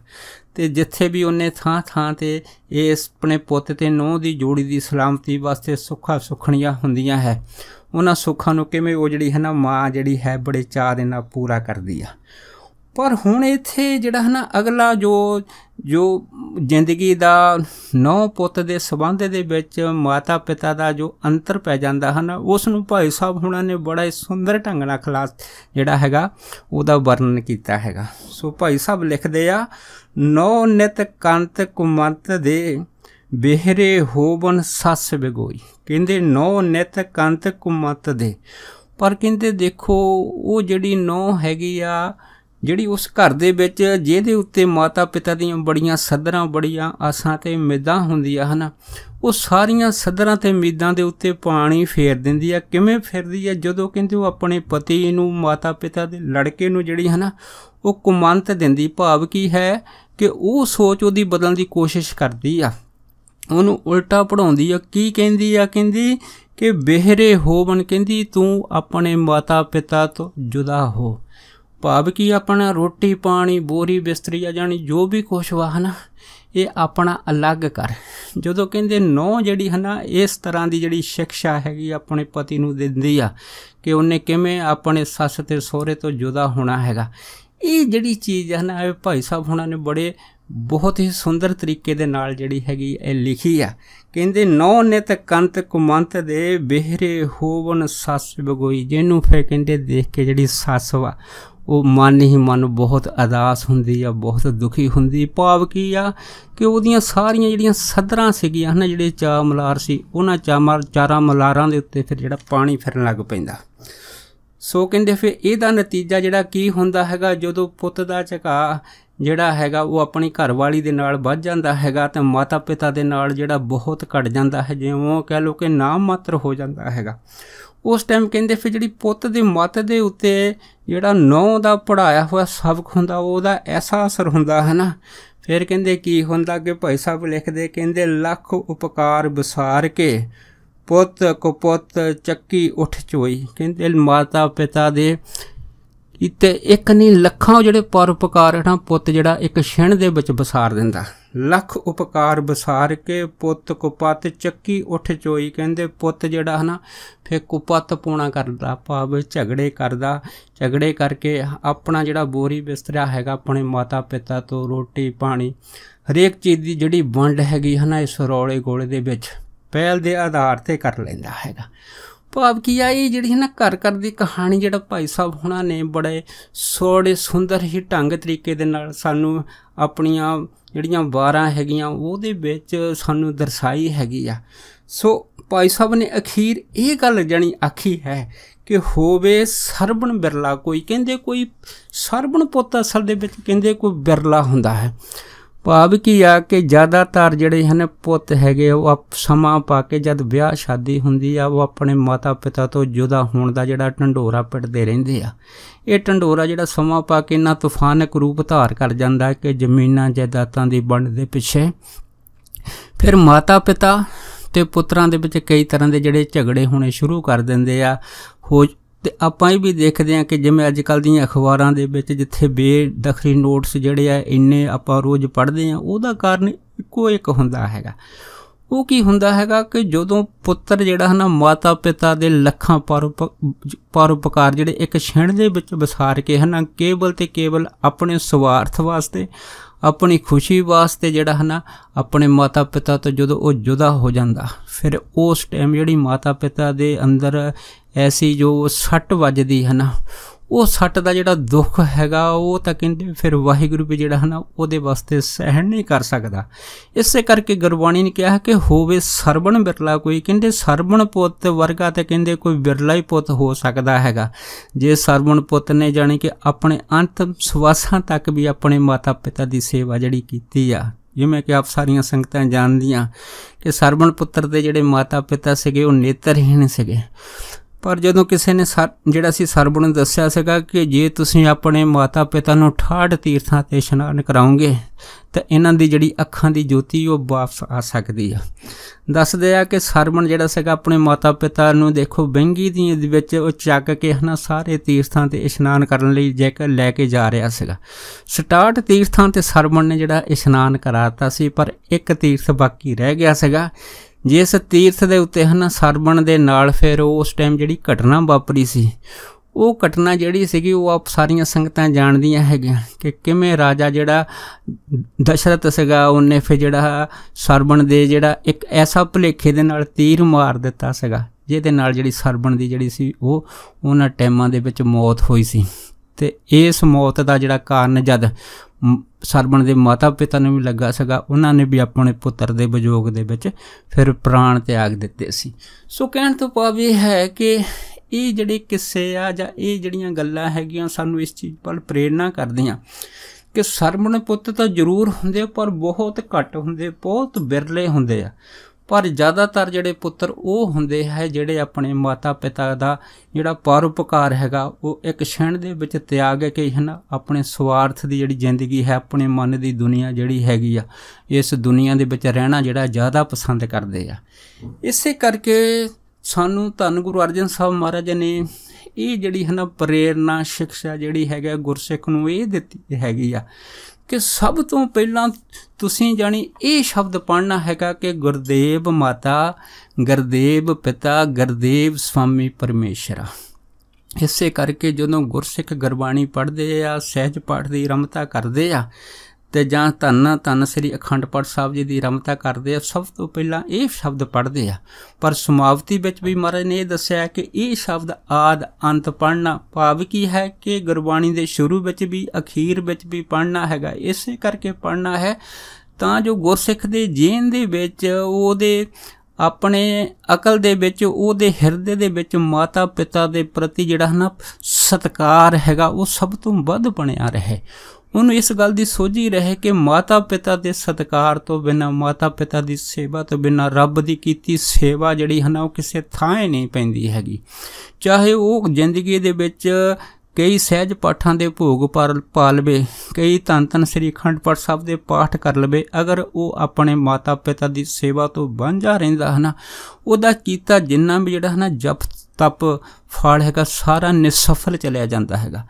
ਤੇ ਜਿੱਥੇ ਵੀ ਉਹਨੇ ਥਾਂ ਥਾਂ ਤੇ ਇਸ ਆਪਣੇ ਪੁੱਤ ਤੇ ਨੂੰਹ ਦੀ ਜੋੜੀ ਦੀ ਸਲਾਮਤੀ ਵਾਸਤੇ ਸੁੱਖਾ ਸੁਖਣੀਆਂ ਹੁੰਦੀਆਂ ਹੈ ਉਹਨਾਂ ਸੁੱਖਾਂ ਨੂੰ ਕਿਵੇਂ ਉਹ ਜਿਹੜੀ ਹੈ ਨਾ ਮਾਂ ਜਿਹੜੀ ਹੈ ਬੜੇ ਚਾਹ ਦੇ ਨਾਲ ਪੂਰਾ ਕਰਦੀ ਆ ਪਰ ਹੁਣ ਇੱਥੇ ਜਿਹੜਾ ਹੈ ਨਾ ਅਗਲਾ ਜੋ ਜੋ ਜ਼ਿੰਦਗੀ ਦਾ ਨੌ ਪੁੱਤ ਦੇ ਸਬੰਧ ਦੇ ਵਿੱਚ ਮਾਤਾ ਪਿਤਾ ਦਾ ਜੋ ਅੰਤਰ ਪੈ ਜਾਂਦਾ ਹਨ ਉਸ ਨੂੰ ਭਾਈ ਸਾਹਿਬ ਹੁਣਾਂ ਨੇ ਬੜਾ ਹੀ ਸੁੰਦਰ ਢੰਗ ਨਾਲ ਖਲਾਸ ਜਿਹੜਾ ਹੈਗਾ ਉਹਦਾ ਵਰਣਨ ਕੀਤਾ ਹੈਗਾ ਸੋ ਭਾਈ ਸਾਹਿਬ ਲਿਖਦੇ ਆ ਨੋ ਨਿਤ ਕੰਤ ਕੁਮੰਤ ਦੇ ਬਿਹਰੇ ਹੋਵਨ ਸੱਸ ਬਗੋਈ ਕਹਿੰਦੇ ਨੋ ਨਿਤ ਕੰਤ ਕੁਮੰਤ ਦੇ ਪਰ ਕਹਿੰਦੇ ਦੇਖੋ ਉਹ ਜਿਹੜੀ ਨੋ ਹੈਗੀ ਆ ਜਿਹੜੀ ਉਸ ਘਰ ਦੇ ਵਿੱਚ ਜਿਹਦੇ ਉੱਤੇ ਮਾਤਾ ਪਿਤਾ ਦੀਆਂ ਬੜੀਆਂ ਸਦਰਾਂ ਬੜੀਆਂ ਆਸਾਂ ਤੇ ਉਮੀਦਾਂ ਹੁੰਦੀਆਂ ਹਨ ਉਹ ਸਾਰੀਆਂ ਸਦਰਾਂ ਤੇ ਉਮੀਦਾਂ ਦੇ ਉੱਤੇ ਪਾਣੀ ਫੇਰ ਦਿੰਦੀ ਆ ਕਿਵੇਂ ਫੇਰਦੀ ਆ ਜਦੋਂ ਕਹਿੰਦੇ ਉਹ ਆਪਣੇ ਪਤੀ ਨੂੰ ਮਾਤਾ ਪਿਤਾ ਦੇ ਲੜਕੇ ਨੂੰ ਜਿਹੜੀ ਹਨਾ ਉਹ ਕੁਮੰਤ ਦਿੰਦੀ ਭਾਵ ਕੀ ਹੈ ਕਿ ਉਹ ਸੋਚ ਉਹਦੀ ਬਦਲਣ ਦੀ ਕੋਸ਼ਿਸ਼ ਕਰਦੀ ਆ ਉਹਨੂੰ ਉਲਟਾ ਪੜਾਉਂਦੀ ਆ ਕੀ ਕਹਿੰਦੀ ਆ ਕਹਿੰਦੀ ਕਿ ਬਿਹਰੇ ਹੋਵਨ ਕਹਿੰਦੀ ਤੂੰ ਆਪਣੇ ਮਾਤਾ ਪਿਤਾ ਤੋਂ ਜੁਦਾ ਹੋ ਭਾਵ ਕਿ ਆਪਣਾ ਰੋਟੀ ਪਾਣੀ ਬੋਰੀ ਬਿਸਤਰੀ ਆ ਜਾਣੀ ਜੋ ਵੀ ਕੁਛ ਵਾ ਹਨਾ ਇਹ ਆਪਣਾ ਅਲੱਗ ਕਰ ਜਦੋਂ ਕਹਿੰਦੇ ਨੋ ਜਿਹੜੀ ਹਨਾ ਇਸ ਤਰ੍ਹਾਂ ਦੀ ਜਿਹੜੀ ਸਿੱਖਿਆ ਹੈਗੀ ਆਪਣੇ ਪਤੀ ਨੂੰ ਦਿੰਦੀ ਆ ਕਿ ਉਹਨੇ ਕਿਵੇਂ ਆਪਣੇ ਸੱਸ ਤੇ ਸਹੁਰੇ ਤੋਂ ਜੁਦਾ ਹੋਣਾ ਹੈਗਾ ਇਹ ਜਿਹੜੀ ਚੀਜ਼ ਹੈ ਨਾ ਭਾਈ ਸਾਹਿਬ ਹੁਣਾਂ ਨੇ ਬੜੇ ਬਹੁਤ ਹੀ ਸੁੰਦਰ ਤਰੀਕੇ ਦੇ ਨਾਲ ਜਿਹੜੀ ਹੈਗੀ ਇਹ ਲਿਖੀ ਆ ਕਹਿੰਦੇ ਨੌ ਨਿਤ ਕੰਤ ਕੁਮੰਤ ਦੇ ਬਿਹਰੇ ਹੋਵਨ ਸੱਸ ਬਗੋਈ ਜਿਹਨੂੰ ਫੇ ਕਹਿੰਦੇ ਦੇਖ ਕੇ ਜਿਹੜੀ ਸੱਸ ਵਾ ਉਹ ਮਨ ਹੀ ਮਨ ਬਹੁਤ ਅਦਾਸ ਹੁੰਦੀ ਆ ਬਹੁਤ ਦੁਖੀ ਹੁੰਦੀ ਭਾਵ ਕੀ ਆ ਕਿ ਉਹਦੀਆਂ ਸਾਰੀਆਂ ਜਿਹੜੀਆਂ ਸਦਰਾਂ ਸੀਗੀਆਂ ਹਨ ਜਿਹੜੇ ਚਾ ਮਲਾਰ ਸੀ ਉਹਨਾਂ ਚਾਮਰ ਚਾਰਾਂ ਮਲਾਰਾਂ ਦੇ ਉੱਤੇ ਫਿਰ ਜਿਹੜਾ ਪਾਣੀ ਫਿਰਨ ਲੱਗ ਪੈਂਦਾ ਸੋ ਕਹਿੰਦੇ ਫਿਰ ਇਹਦਾ ਨਤੀਜਾ ਜਿਹੜਾ ਕੀ ਹੁੰਦਾ ਹੈਗਾ ਜਦੋਂ ਪੁੱਤ ਦਾ ਝਕਾ ਜਿਹੜਾ ਹੈਗਾ ਉਹ ਆਪਣੀ ਘਰਵਾਲੀ ਦੇ ਨਾਲ ਵੱਜ ਜਾਂਦਾ ਹੈਗਾ ਤੇ ਮਾਤਾ-ਪਿਤਾ ਦੇ ਨਾਲ ਜਿਹੜਾ ਬਹੁਤ ਘਟ ਜਾਂਦਾ ਹੈ ਜਿਵੇਂ ਉਹ ਕਹਿ ਲੋ ਕਿ ਨਾਮ ਮਾਤਰ ਹੋ ਜਾਂਦਾ ਹੈਗਾ ਉਸ ਟਾਈਮ ਕਹਿੰਦੇ ਫਿਰ ਜਿਹੜੀ ਪੁੱਤ ਦੇ ਮੱਤ ਦੇ ਉੱਤੇ ਜਿਹੜਾ ਨੌ ਦਾ ਪੜਾਇਆ ਹੋਇਆ ਸਬਕ ਹੁੰਦਾ ਉਹਦਾ ਐਸਾ ਅਸਰ ਹੁੰਦਾ ਹੈ ਨਾ ਫਿਰ ਕਹਿੰਦੇ ਕੀ ਹੁੰਦਾ ਕਿ ਭਾਈ ਸਾਹਿਬ ਲਿਖਦੇ ਕਹਿੰਦੇ ਲੱਖ ਉਪਕਾਰ ਵਿਸਾਰ ਕੇ ਪੁੱਤ ਕੋ ਪੁੱਤ ਚੱਕੀ ਉੱਠ ਚੋਈ ਕਹਿੰਦੇ ਮਾਤਾ ਪਿਤਾ ਦੇ ਇਤੇ ਇੱਕ ਨਹੀਂ ਲੱਖਾਂ ਜਿਹੜੇ ਪਰਉਪਕਾਰ ਹਨ ਪੁੱਤ ਜਿਹੜਾ ਇੱਕ ਛਿਣ ਦੇ ਵਿੱਚ ਵਿਸਾਰ ਦਿੰਦਾ ਲੱਖ ਉਪਕਾਰ ਬਸਾਰ ਕੇ ਪੁੱਤ ਕੁਪਤ ਚੱਕੀ ਉੱਠ ਚੋਈ ਕਹਿੰਦੇ ਪੁੱਤ ਜਿਹੜਾ ਹਨਾ ਫੇ ਕੁਪਤ ਪੋਣਾ ਕਰਦਾ ਭਾਵ ਝਗੜੇ ਕਰਦਾ ਝਗੜੇ ਕਰਕੇ ਆਪਣਾ ਜਿਹੜਾ ਬੋਰੀ ਬਿਸਤਰਾ ਹੈਗਾ ਆਪਣੇ ਮਾਤਾ ਪਿਤਾ ਤੋਂ ਰੋਟੀ ਪਾਣੀ ਹਰੇਕ ਚੀਜ਼ ਦੀ ਜਿਹੜੀ ਵੰਡ ਹੈਗੀ ਹਨਾ ਇਸ ਰੋਲੇ ਗੋਲੇ ਦੇ ਵਿੱਚ ਪਹਿਲ ਦੇ ਆਧਾਰ ਤੇ ਕਰ ਲੈਂਦਾ ਹੈਗਾ ਭਾਵ ਕੀ ਆ ਇਹ ਜਿਹੜੀ ਹੈ ਨਾ ਘਰ ਘਰ ਦੀ ਕਹਾਣੀ ਜਿਹੜਾ ਭਾਈ ਸਾਹਿਬ ਹੁਣਾਂ ਨੇ ਬੜੇ ਸੋੜੇ ਸੁੰਦਰ ਹੀ ਢੰਗ ਤਰੀਕੇ ਦੇ ਨਾਲ ਸਾਨੂੰ ਆਪਣੀਆਂ ਜਿਹੜੀਆਂ ਵਾਰਾਂ ਹੈਗੀਆਂ ਉਹਦੇ ਵਿੱਚ ਸਾਨੂੰ ਦਰਸਾਈ ਹੈਗੀ ਆ ਸੋ ਭਾਈ ਸਾਹਿਬ ਨੇ ਅਖੀਰ ਇਹ ਗੱਲ ਜਣੀ ਆਖੀ ਹੈ ਕਿ ਹੋਵੇ ਸਰਬਣ ਬਿਰਲਾ ਕੋਈ ਕਹਿੰਦੇ ਕੋਈ ਸਰਬਣ ਪੁੱਤ ਅਸਲ ਦੇ ਵਿੱਚ ਕਹਿੰਦੇ ਕੋਈ ਬਿਰਲਾ ਹੁੰਦਾ ਹੈ ਭਾਵ ਕੀ ਆ ਕਿ ਜ਼ਿਆਦਾਤਰ ਜਿਹੜੇ ਹਨ ਪੁੱਤ ਹੈਗੇ ਉਹ ਸਮਾਂ ਪਾ ਕੇ ਜਦ ਵਿਆਹ ਸ਼ਾਦੀ ਹੁੰਦੀ ਆ ਉਹ ਆਪਣੇ ਮਾਤਾ ਪਿਤਾ ਤੋਂ ਜੁਦਾ ਹੋਣ ਦਾ ਜਿਹੜਾ ਢੰਡੋਰਾ ਪਿੱਟਦੇ ਰਹਿੰਦੇ ਆ ਇਹ ਢੰਡੋਰਾ ਜਿਹੜਾ ਸਮਾਂ ਪਾ ਕੇ ਨਾ ਤੂਫਾਨਕ ਰੂਪ ਧਾਰ ਕਰ ਜਾਂਦਾ ਕਿ ਜ਼ਮੀਨਾਂ ਜਾਇਦਾਦਾਂ ਦੀ ਵੰਡ ਦੇ ਪਿੱਛੇ ਫਿਰ ਮਾਤਾ ਪਿਤਾ ਤੇ ਪੁੱਤਰਾਂ ਦੇ ਵਿੱਚ ਕਈ ਤਰ੍ਹਾਂ ਦੇ ਜਿਹੜੇ ਝਗੜੇ ਹੋਣੇ ਸ਼ੁਰੂ ਕਰ ਦਿੰਦੇ ਆ ਹੋ ਤੇ ਆਪਾਂ ਇਹ ਵੀ ਦੇਖਦੇ ਹਾਂ ਕਿ ਜਿਵੇਂ ਅੱਜ ਕੱਲ ਦੀਆਂ ਅਖਬਾਰਾਂ ਦੇ ਵਿੱਚ ਜਿੱਥੇ ਬੇਦਖਰੀ ਨੋਟਸ ਜਿਹੜੇ ਆ ਇੰਨੇ ਆਪਾਂ ਰੋਜ਼ ਪੜ੍ਹਦੇ ਆ ਉਹਦਾ ਕਾਰਨ ਇੱਕੋ ਇੱਕ ਹੁੰਦਾ ਹੈਗਾ ਉਹ ਕੀ ਹੁੰਦਾ ਹੈਗਾ ਕਿ ਜਦੋਂ ਪੁੱਤਰ ਜਿਹੜਾ ਹਨਾ ਮਾਤਾ ਪਿਤਾ ਦੇ ਲੱਖਾਂ ਪਰਉਪਕਾਰ ਜਿਹੜੇ ਇੱਕ ਛਿਣ ਦੇ ਵਿੱਚ ਵਿਸਾਰ ਕੇ ਹਨਾ ਕੇਵਲ ਤੇ ਕੇਵਲ ਆਪਣੇ ਸਵਾਰਥ ਵਾਸਤੇ ਆਪਣੀ ਖੁਸ਼ੀ ਵਾਸਤੇ ਜਿਹੜਾ ਹਨਾ ਆਪਣੇ ਮਾਤਾ ਪਿਤਾ ਤੋਂ ਜਦੋਂ ਉਹ ਜੁਦਾ ਹੋ ਜਾਂਦਾ ਫਿਰ ਉਸ ਟਾਈਮ ਜਿਹੜੀ ਮਾਤਾ ਪਿਤਾ ਦੇ ਅੰਦਰ ਐਸੀ ਜੋ ਸੱਟ ਵੱਜਦੀ ਹੈ ਨਾ ਉਹ ਸੱਟ ਦਾ ਜਿਹੜਾ ਦੁੱਖ ਹੈਗਾ ਉਹ ਤਾਂ ਕਹਿੰਦੇ ਫਿਰ ਵਾਹਿਗੁਰੂ ਵੀ ਜਿਹੜਾ ਨਾ ਉਹਦੇ ਵਾਸਤੇ ਸਹਿਣ ਨਹੀਂ ਕਰ ਸਕਦਾ ਇਸੇ ਕਰਕੇ ਗੁਰਬਾਣੀ ਨੇ ਕਿਹਾ ਕਿ ਹੋਵੇ ਸਰਬਣ ਬਿਰਲਾ ਕੋਈ ਕਹਿੰਦੇ ਸਰਬਣ ਪੁੱਤ ਵਰਗਾ ਤੇ ਕਹਿੰਦੇ ਕੋਈ ਬਿਰਲਾ ਹੀ ਪੁੱਤ ਹੋ ਸਕਦਾ ਹੈਗਾ ਜੇ ਸਰਬਣ ਪੁੱਤ ਨੇ ਜਾਣੀ ਕਿ ਆਪਣੇ ਅੰਤ ਸਵਾਸਾਂ ਤੱਕ ਵੀ ਆਪਣੇ ਮਾਤਾ ਪਿਤਾ ਦੀ ਸੇਵਾ ਜਿਹੜੀ ਕੀਤੀ ਆ ਜਿਵੇਂ ਕਿ ਆਪ ਸਾਰੀਆਂ ਸੰਗਤਾਂ ਜਾਣਦੀਆਂ ਕਿ ਸਰਬਣ ਪੁੱਤਰ ਦੇ ਜਿਹੜੇ ਮਾਤਾ ਪਿਤਾ ਸੀਗੇ ਉਹ ਨੇਤਰਹੀਣ ਸੀਗੇ ਪਰ ਜਦੋਂ ਕਿਸੇ ਨੇ ਜਿਹੜਾ ਸੀ ਸਰਬ ਨੂੰ ਦੱਸਿਆ ਸੀਗਾ ਕਿ ਜੇ ਤੁਸੀਂ ਆਪਣੇ ਮਾਤਾ-ਪਿਤਾ ਨੂੰ 68 ਤੀਰਥਾਂ ਤੇ ਇਸ਼ਨਾਨ ਕਰਾਉਂਗੇ ਤਾਂ ਇਹਨਾਂ ਦੀ ਜਿਹੜੀ ਅੱਖਾਂ ਦੀ ਜੋਤੀ ਉਹ ਵਾਪਸ ਆ ਸਕਦੀ ਆ ਦੱਸਦੇ ਆ ਕਿ ਸਰਬਣ ਜਿਹੜਾ ਸੀਗਾ ਆਪਣੇ ਮਾਤਾ-ਪਿਤਾ ਨੂੰ ਦੇਖੋ ਬੰਗੀ ਦੀ ਦੇ ਵਿੱਚ ਉਹ ਚੱਕ ਕੇ ਹਨਾ ਸਾਰੇ ਤੀਰਥਾਂ ਤੇ ਇਸ਼ਨਾਨ ਕਰਨ ਲਈ ਜੇਕਰ ਲੈ ਕੇ ਜਾ ਰਿਹਾ ਸੀਗਾ 68 ਤੀਰਥਾਂ ਤੇ ਸਰਬਣ ਨੇ ਜਿਹੜਾ ਇਸ਼ਨਾਨ ਕਰਾਤਾ ਸੀ ਪਰ ਇੱਕ ਤੀਰਥ ਬਾਕੀ ਰਹਿ ਗਿਆ ਸੀਗਾ ਜਿਸ ਤੀਰਥ ਦੇ ਉੱਤੇ ਹਨ ਸਰਬਣ ਦੇ ਨਾਲ ਫਿਰ ਉਸ ਟਾਈਮ ਜਿਹੜੀ ਘਟਨਾ ਵਾਪਰੀ ਸੀ ਉਹ ਘਟਨਾ ਜਿਹੜੀ ਸੀਗੀ ਉਹ ਆਪ ਸਾਰੀਆਂ ਸੰਗਤਾਂ ਜਾਣਦੀਆਂ ਹੈਗੀਆਂ ਕਿ ਕਿਵੇਂ ਰਾਜਾ ਜਿਹੜਾ ਦਸ਼ਰਤ ਸੀਗਾ ਉਹਨੇ ਫਿਰ ਜਿਹੜਾ ਸਰਬਣ ਦੇ ਜਿਹੜਾ ਇੱਕ ਐਸਾ ਭਲੇਖੇ ਦੇ ਨਾਲ ਤੀਰ ਮਾਰ ਦਿੱਤਾ ਸੀਗਾ ਜਿਹਦੇ ਨਾਲ ਜਿਹੜੀ ਸਰਬਣ ਦੀ ਜਿਹੜੀ ਸੀ ਉਹ ਉਹਨਾਂ ਟਾਈਮਾਂ ਦੇ ਵਿੱਚ ਮੌਤ ਹੋਈ ਸੀ ਤੇ ਇਸ ਮੌਤ ਦਾ ਜਿਹੜਾ ਕਾਰਨ ਜਦ ਸਰਬਣ ਦੇ ਮਾਤਾ-ਪਿਤਾ ਨੂੰ ਵੀ ਲੱਗਾ ਸੀਗਾ ਉਹਨਾਂ ਨੇ ਵੀ ਆਪਣੇ ਪੁੱਤਰ ਦੇ ਬਜੋਗ ਦੇ ਵਿੱਚ ਫਿਰ ਪ੍ਰਾਣ ਤਿਆਗ ਦਿੱਤੇ ਸੀ ਸੋ ਕਹਿਣ ਤੋਂ ਭਾਵ ਇਹ ਹੈ ਕਿ ਇਹ ਜਿਹੜੇ ਕਿੱਸੇ ਆ ਜਾਂ ਇਹ ਜਿਹੜੀਆਂ ਗੱਲਾਂ ਹੈਗੀਆਂ ਸਾਨੂੰ ਇਸ ਚੀਜ਼ ਪਰ ਪ੍ਰੇਰਣਾ ਕਰਦੀਆਂ ਕਿ ਸਰਬਣ ਪੁੱਤ ਤਾਂ ਜ਼ਰੂਰ ਹੁੰਦੇ ਪਰ ਬਹੁਤ ਘੱਟ ਹੁੰਦੇ ਬਹੁਤ ਬਿਰਲੇ ਹੁੰਦੇ ਆ ਪਰ ਜ਼ਿਆਦਾਤਰ ਜਿਹੜੇ ਪੁੱਤਰ ਉਹ ਹੁੰਦੇ ਹੈ ਜਿਹੜੇ ਆਪਣੇ ਮਾਤਾ-ਪਿਤਾ ਦਾ ਜਿਹੜਾ ਪਰਉਪਕਾਰ ਹੈਗਾ ਉਹ ਇੱਕ ਛਣ ਦੇ ਵਿੱਚ ਤਿਆਗ ਕੇ ਹਨ ਆਪਣੇ ਸਵਾਰਥ ਦੀ ਜਿਹੜੀ ਜ਼ਿੰਦਗੀ ਹੈ ਆਪਣੇ ਮਨ ਦੀ ਦੁਨੀਆ ਜਿਹੜੀ ਹੈਗੀ ਆ ਇਸ ਦੁਨੀਆ ਦੇ ਵਿੱਚ ਰਹਿਣਾ ਜਿਹੜਾ ਜ਼ਿਆਦਾ ਪਸੰਦ ਕਰਦੇ ਆ ਇਸੇ ਕਰਕੇ ਸਾਨੂੰ ਧੰਨ ਗੁਰੂ ਅਰਜਨ ਸਾਹਿਬ ਮਹਾਰਾਜ ਨੇ ਇਹ ਜਿਹੜੀ ਹਨ ਪ੍ਰੇਰਣਾ ਸਿੱਖਿਆ ਜਿਹੜੀ ਹੈਗਾ ਗੁਰਸਿੱਖ ਨੂੰ ਇਹ ਦਿੱਤੀ ਹੈਗੀ ਆ ਕਿ ਸਭ ਤੋਂ ਪਹਿਲਾਂ ਤੁਸੀਂ ਜਾਨੀ ਇਹ ਸ਼ਬਦ ਪੜਨਾ ਹੈਗਾ ਕਿ ਗੁਰਦੇਵ ਮਾਤਾ ਗੁਰਦੇਵ ਪਿਤਾ ਗੁਰਦੇਵ ਸਵਾਮੀ ਪਰਮੇਸ਼ਰਾ ਇਸੇ ਕਰਕੇ ਜਦੋਂ ਗੁਰਸਿੱਖ ਗੁਰਬਾਣੀ ਪੜ੍ਹਦੇ ਆ ਸਹਿਜ ਪਾਠ ਦੀ ਰਮਤਾ ਕਰਦੇ ਆ ਤੇ ਜਾਂ ਧੰਨ ਧੰਨ ਸ੍ਰੀ ਅਖੰਡ ਪਾਠ ਸਾਹਿਬ ਜੀ ਦੀ ਰਮਤਾ ਕਰਦੇ ਆ ਸਭ ਤੋਂ ਪਹਿਲਾਂ ਇਹ ਸ਼ਬਦ ਪੜ੍ਹਦੇ ਆ ਪਰ ਸਮਾਪਤੀ ਵਿੱਚ ਵੀ ਮਹਾਰਾਜ ਨੇ ਇਹ ਦੱਸਿਆ ਕਿ ਇਹ ਸ਼ਬਦ ਆਦ ਅੰਤ ਪੜਨਾ ਭਾਵ ਕੀ ਹੈ ਕਿ ਗੁਰਬਾਣੀ ਦੇ ਸ਼ੁਰੂ ਵਿੱਚ ਵੀ ਅਖੀਰ ਵਿੱਚ ਵੀ ਪੜਨਾ ਹੈਗਾ ਇਸੇ ਕਰਕੇ ਪੜਨਾ ਹੈ ਤਾਂ ਜੋ ਗੁਰਸਿੱਖ ਦੇ ਜੀਨ ਦੇ ਵਿੱਚ ਉਹਦੇ ਆਪਣੇ ਅਕਲ ਦੇ ਵਿੱਚ ਉਹਦੇ ਹਿਰਦੇ ਦੇ ਵਿੱਚ ਮਾਤਾ ਪਿਤਾ ਦੇ ਪ੍ਰਤੀ ਜਿਹੜਾ ਹਨਾ ਸਤਕਾਰ ਹੈਗਾ ਉਹ ਸਭ ਤੋਂ ਵੱਧ ਬਣਿਆ ਰਹੇ ਉਹਨੂੰ ਇਸ ਗੱਲ ਦੀ ਸੋਝੀ ਰਹੇ ਕਿ ਮਾਤਾ ਪਿਤਾ ਦੇ ਸਤਕਾਰ ਤੋਂ ਬਿਨਾ ਮਾਤਾ ਪਿਤਾ ਦੀ ਸੇਵਾ ਤੋਂ ਬਿਨਾ ਰੱਬ ਦੀ ਕੀਤੀ ਸੇਵਾ ਜਿਹੜੀ ਹਨ ਉਹ ਕਿਸੇ ਥਾਂ ਹੀ ਨਹੀਂ ਪੈਂਦੀ ਹੈਗੀ ਚਾਹੇ ਉਹ ਜ਼ਿੰਦਗੀ ਦੇ ਵਿੱਚ ਕਈ ਸਹਿਜ ਪਾਠਾਂ ਦੇ ਭੋਗ ਪਾ ਲਵੇ ਕਈ ਤਨ ਤਨ ਸ੍ਰੀ ਅਖੰਡ ਪਾਠ ਸਾਹਿਬ ਦੇ ਪਾਠ ਕਰ ਲਵੇ ਅਗਰ ਉਹ ਆਪਣੇ ਮਾਤਾ ਪਿਤਾ ਦੀ ਸੇਵਾ ਤੋਂ ਵਾਂਝਾ ਰਹਿੰਦਾ ਹਨਾ ਉਹਦਾ ਕੀਤਾ ਜਿੰਨਾ ਵੀ ਜਿਹੜਾ ਹਨਾ ਜਪ ਤਪ ਫਲ ਹੈਗਾ ਸਾਰਾ ਨਿਸਫਲ ਚਲਿਆ ਜਾਂਦਾ ਹੈਗਾ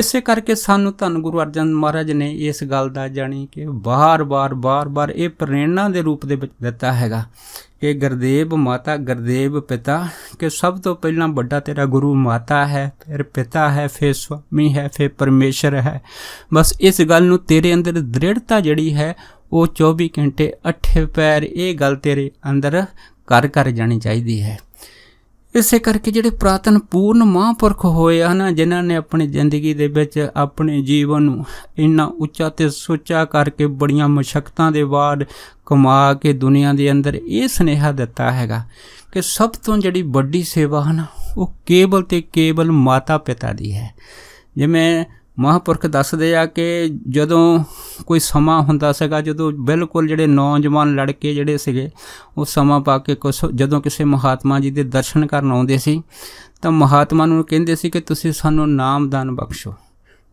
ਇਸੇ ਕਰਕੇ ਸਾਨੂੰ ਧੰਨ ਗੁਰੂ ਅਰਜਨ ਮਹਾਰਾਜ ਨੇ ਇਸ ਗੱਲ ਦਾ ਜਾਣੀ ਕਿ ਬਾਰ-ਬਾਰ ਬਾਰ-ਬਾਰ ਇਹ ਪ੍ਰੇਰਣਾ ਦੇ ਰੂਪ ਦੇ ਵਿੱਚ ਦਿੱਤਾ ਹੈਗਾ ਕਿ ਗੁਰਦੇਵ ਮਾਤਾ ਗੁਰਦੇਵ ਪਿਤਾ ਕਿ ਸਭ ਤੋਂ ਪਹਿਲਾਂ ਵੱਡਾ ਤੇਰਾ ਗੁਰੂ ਮਾਤਾ ਹੈ ਫਿਰ ਪਿਤਾ ਹੈ ਫਿਰ ਸੁਆਮੀ ਹੈ ਫਿਰ ਪਰਮੇਸ਼ਰ ਹੈ ਬਸ ਇਸ ਗੱਲ ਨੂੰ ਤੇਰੇ ਅੰਦਰ ਦ੍ਰਿੜਤਾ ਜਿਹੜੀ ਹੈ ਉਹ 24 ਘੰਟੇ ਅੱਠੇ ਪੈਰ ਇਹ ਗੱਲ ਤੇਰੇ ਅੰਦਰ ਕਰ ਕਰ ਜਾਣੀ ਚਾਹੀਦੀ ਹੈ ਇਸੇ ਕਰਕੇ ਜਿਹੜੇ ਪ੍ਰਾਤਨ ਪੂਰਨ ਮਹਾਂਪੁਰਖ ਹੋਏ ਹਨ ਜਿਨ੍ਹਾਂ ਨੇ ਆਪਣੀ ਜ਼ਿੰਦਗੀ ਦੇ ਵਿੱਚ ਆਪਣੇ ਜੀਵਨ ਨੂੰ ਇੰਨਾ ਉੱਚਾ ਤੇ ਸੋਚਾ ਕਰਕੇ ਬੜੀਆਂ ਮੁਸ਼ਕਲਾਂ ਦੇ ਬਾਅਦ ਕਮਾ ਕੇ ਦੁਨੀਆ ਦੇ ਅੰਦਰ ਇਹ ਸਨੇਹਾ ਦਿੱਤਾ ਹੈਗਾ ਕਿ ਸਭ ਤੋਂ ਜਿਹੜੀ ਵੱਡੀ ਸੇਵਾ ਹਨ ਉਹ ਕੇਵਲ ਤੇ ਕੇਵਲ ਮਾਤਾ ਪਿਤਾ ਦੀ ਹੈ ਜਿਵੇਂ ਮਹਾਪੁਰਖ ਦੱਸਦੇ ਆ ਕਿ ਜਦੋਂ ਕੋਈ ਸਮਾਂ ਹੁੰਦਾ ਸੀਗਾ ਜਦੋਂ ਬਿਲਕੁਲ ਜਿਹੜੇ ਨੌਜਵਾਨ ਲੜਕੇ ਜਿਹੜੇ ਸੀਗੇ ਉਹ ਸਮਾਂ ਪਾ ਕੇ ਕੁਝ ਜਦੋਂ ਕਿਸੇ ਮਹਾਤਮਾ ਜੀ ਦੇ ਦਰਸ਼ਨ ਕਰਨ ਆਉਂਦੇ ਸੀ ਤਾਂ ਮਹਾਤਮਾ ਨੂੰ ਕਹਿੰਦੇ ਸੀ ਕਿ ਤੁਸੀਂ ਸਾਨੂੰ ਨਾਮਦਾਨ ਬਖਸ਼ੋ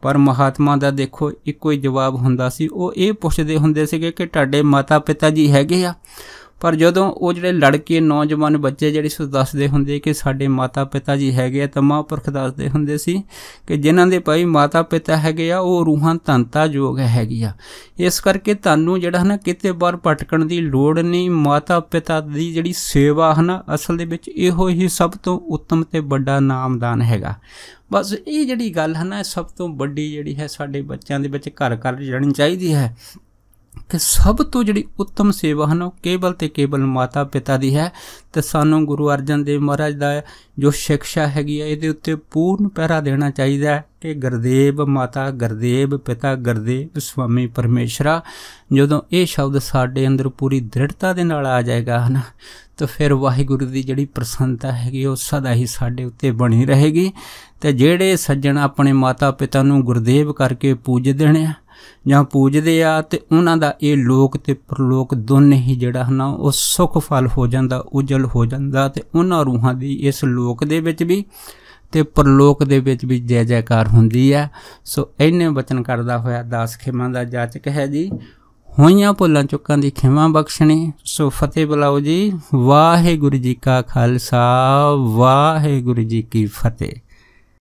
ਪਰ ਮਹਾਤਮਾ ਦਾ ਦੇਖੋ ਇੱਕੋ ਹੀ ਜਵਾਬ ਹੁੰਦਾ ਸੀ ਉਹ ਇਹ ਪੁੱਛਦੇ ਹੁੰਦੇ ਸੀਗੇ ਕਿ ਤੁਹਾਡੇ ਮਾਤਾ ਪਿਤਾ ਜੀ ਹੈਗੇ ਆ ਪਰ ਜਦੋਂ ਉਹ ਜਿਹੜੇ ਲੜਕੇ ਨੌਜਵਾਨ ਬੱਚੇ ਜਿਹੜੇ ਸੋ ਦੱਸਦੇ ਹੁੰਦੇ ਕਿ ਸਾਡੇ ਮਾਤਾ ਪਿਤਾ ਜੀ ਹੈਗੇ ਆ ਤਾਂ ਮਹਾਂਪੁਰਖ ਦੱਸਦੇ ਹੁੰਦੇ ਸੀ ਕਿ ਜਿਨ੍ਹਾਂ ਦੇ ਭਾਈ ਮਾਤਾ ਪਿਤਾ ਹੈਗੇ ਆ ਉਹ ਰੂਹਾਂ ਤੰਤਾ ਯੋਗ ਹੈਗੀ ਆ ਇਸ ਕਰਕੇ ਤੁਹਾਨੂੰ ਜਿਹੜਾ ਨਾ ਕਿਤੇ ਬਾਹਰ ਭਟਕਣ ਦੀ ਲੋੜ ਨਹੀਂ ਮਾਤਾ ਪਿਤਾ ਦੀ ਜਿਹੜੀ ਸੇਵਾ ਹਨਾ ਅਸਲ ਦੇ ਵਿੱਚ ਇਹੋ ਹੀ ਸਭ ਤੋਂ ਉੱਤਮ ਤੇ ਵੱਡਾ ਨਾਮਦਾਨ ਹੈਗਾ ਬਸ ਇਹ ਜਿਹੜੀ ਗੱਲ ਹਨਾ ਸਭ ਤੋਂ ਵੱਡੀ ਜਿਹੜੀ ਹੈ ਸਾਡੇ ਬੱਚਿਆਂ ਦੇ ਵਿੱਚ ਘਰ ਘਰ ਜੜਨੀ ਚਾਹੀਦੀ ਹੈ ਕਿ ਸਭ ਤੋਂ ਜਿਹੜੀ ਉੱਤਮ ਸੇਵਾ ਹਨ ਉਹ ਕੇਵਲ ਤੇ ਕੇਵਲ ਮਾਤਾ ਪਿਤਾ ਦੀ ਹੈ ਤੇ ਸਾਨੂੰ ਗੁਰੂ ਅਰਜਨ ਦੇਵ ਮਹਾਰਾਜ ਦਾ ਜੋ ਸਿੱਖਿਆ ਹੈਗੀ ਹੈ ਇਹਦੇ ਉੱਤੇ ਪੂਰਨ ਪਹਿਰਾ ਦੇਣਾ ਚਾਹੀਦਾ ਹੈ ਕਿ ਗੁਰਦੇਵ ਮਾਤਾ ਗੁਰਦੇਵ ਪਿਤਾ ਗੁਰਦੇਵ ਸੁਆਮੀ ਪਰਮੇਸ਼ਰਾ ਜਦੋਂ ਇਹ ਸ਼ਬਦ ਸਾਡੇ ਅੰਦਰ ਪੂਰੀ ਦ੍ਰਿੜਤਾ ਦੇ ਨਾਲ ਆ ਜਾਏਗਾ ਹਨ ਤਾਂ ਫਿਰ ਵਾਹਿਗੁਰੂ ਦੀ ਜਿਹੜੀ ਪ੍ਰਸੰਨਤਾ ਹੈਗੀ ਉਹ ਸਦਾ ਹੀ ਸਾਡੇ ਉੱਤੇ ਬਣੀ ਰਹੇਗੀ ਤੇ ਜਿਹੜੇ ਸੱਜਣ ਆਪਣੇ ਮਾਤਾ ਪਿਤਾ ਨੂੰ ਗੁਰਦੇਵ ਕਰਕੇ ਪੂਜਦੇ ਨੇ ਜਾਂ ਪੂਜਦੇ ਆ ਤੇ ਉਹਨਾਂ ਦਾ ਇਹ ਲੋਕ ਤੇ ਪ੍ਰਲੋਕ ਦੋਨੇ ਹੀ ਜਿਹੜਾ ਹਨਾ ਉਹ ਸੁਖ ਫਲ ਹੋ ਜਾਂਦਾ ਉਜਲ ਹੋ ਜਾਂਦਾ ਤੇ ਉਹਨਾਂ ਰੂਹਾਂ ਦੀ ਇਸ ਲੋਕ ਦੇ ਵਿੱਚ ਵੀ ਤੇ ਪ੍ਰਲੋਕ ਦੇ ਵਿੱਚ ਵੀ ਜੈ ਜੈਕਾਰ ਹੁੰਦੀ ਆ ਸੋ ਇਹਨੇ ਬਚਨ ਕਰਦਾ ਹੋਇਆ ਦਾਸ ਖਿਮਾਂ ਦਾ ਜਾਚਕ ਹੈ ਜੀ ਹੋਈਆਂ ਭੁੱਲਾਂ ਚੁੱਕਾਂ ਦੀ ਖਿਮਾ ਬਖਸ਼ਣੀ ਸੋ ਫਤਿਹ ਬਲਾਉ ਜੀ ਵਾਹਿਗੁਰੂ ਜੀ ਕਾ ਖਾਲਸਾ ਵਾਹਿਗੁਰੂ ਜੀ ਕੀ ਫਤਿਹ